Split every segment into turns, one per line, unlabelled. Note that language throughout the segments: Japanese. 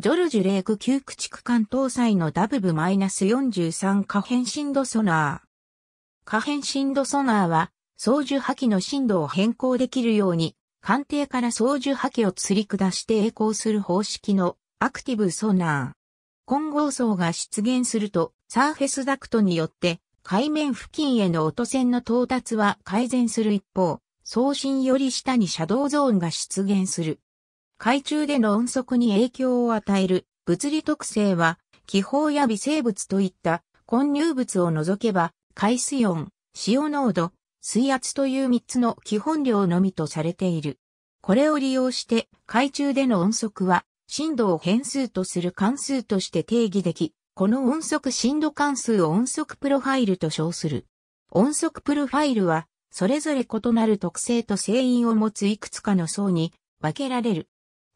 ジョルジュ・レーク旧駆逐艦搭載のダブブ -43 可変振度ソナー。可変振度ソナーは、操縦波棄の振度を変更できるように、艦艇から操縦波棄を釣り下して栄光する方式のアクティブソナー。混合層が出現すると、サーフェスダクトによって海面付近への音線の到達は改善する一方、送信より下にシャドウゾーンが出現する。海中での音速に影響を与える物理特性は、気泡や微生物といった混入物を除けば、海水温、塩濃度、水圧という3つの基本量のみとされている。これを利用して海中での音速は震度を変数とする関数として定義でき、この音速震度関数を音速プロファイルと称する。音速プロファイルはそれぞれ異なる特性と性因を持ついくつかの層に分けられる。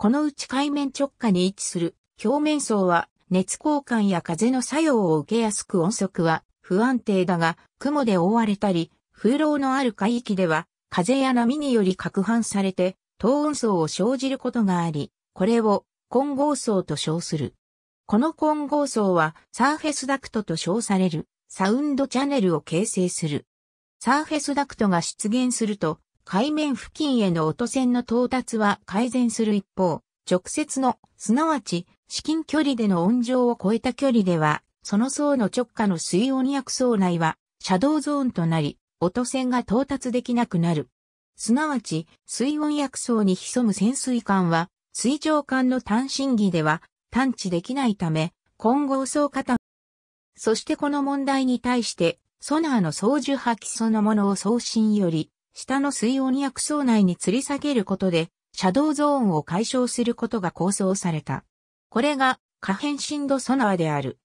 このうち海面直下に位置する表面層は熱交換や風の作用を受けやすく音速は不安定だが雲で覆われたり風浪のある海域では風や波により拡散されて等音層を生じることがあり、これを混合層と称する。この混合層はサーフェスダクトと称されるサウンドチャネルを形成する。サーフェスダクトが出現すると海面付近への音線の到達は改善する一方、直接の、すなわち、至近距離での音情を超えた距離では、その層の直下の水温薬層内は、シャドウゾーンとなり、音線が到達できなくなる。すなわち、水温薬層に潜む潜水艦は、水上艦の単身儀では、探知できないため、混合層型。そしてこの問題に対して、ソナーの操縦波基礎のものを送信より、下の水温薬草内に吊り下げることで、シャドウゾーンを解消することが構想された。これが可変振度ソナーである。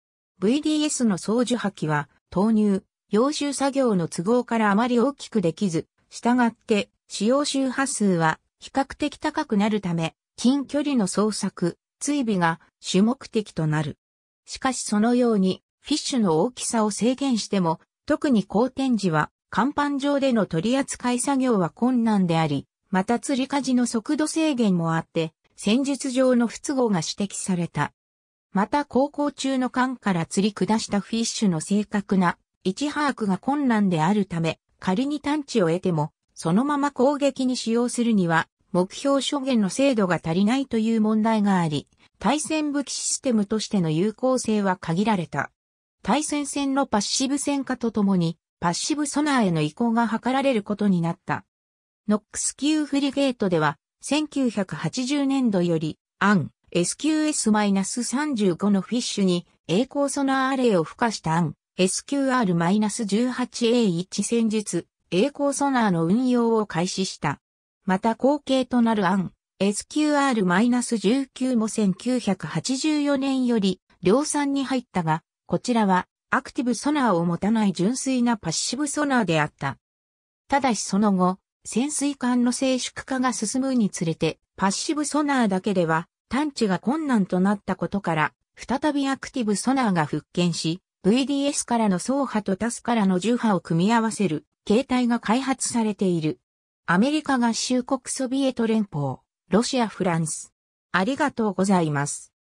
VDS の送受波棄は投入、溶収作業の都合からあまり大きくできず、従って使用周波数は比較的高くなるため、近距離の捜索、追尾が主目的となる。しかしそのようにフィッシュの大きさを制限しても、特に好天時は甲板上での取り扱い作業は困難であり、また釣り火事の速度制限もあって、戦術上の不都合が指摘された。また航行中の艦から釣り下したフィッシュの正確な位置把握が困難であるため、仮に探知を得ても、そのまま攻撃に使用するには、目標諸言の精度が足りないという問題があり、対戦武器システムとしての有効性は限られた。対戦戦のパッシブ戦化とともに、パッシブソナーへの移行が図られることになった。ノックス級フリゲートでは、1980年度より、アン SQS-35 のフィッシュに、栄光ソナーアレイを付加したアン SQR-18A1 戦術、栄光ソナーの運用を開始した。また後継となるアン SQR-19 も1984年より量産に入ったが、こちらはアクティブソナーを持たない純粋なパッシブソナーであった。ただしその後、潜水艦の静粛化が進むにつれて、パッシブソナーだけでは探知が困難となったことから、再びアクティブソナーが復権し、VDS からの走波とタスからの重波を組み合わせる形態が開発されている。アメリカ合衆国ソビエト連邦、ロシア・フランス。ありがとうございます。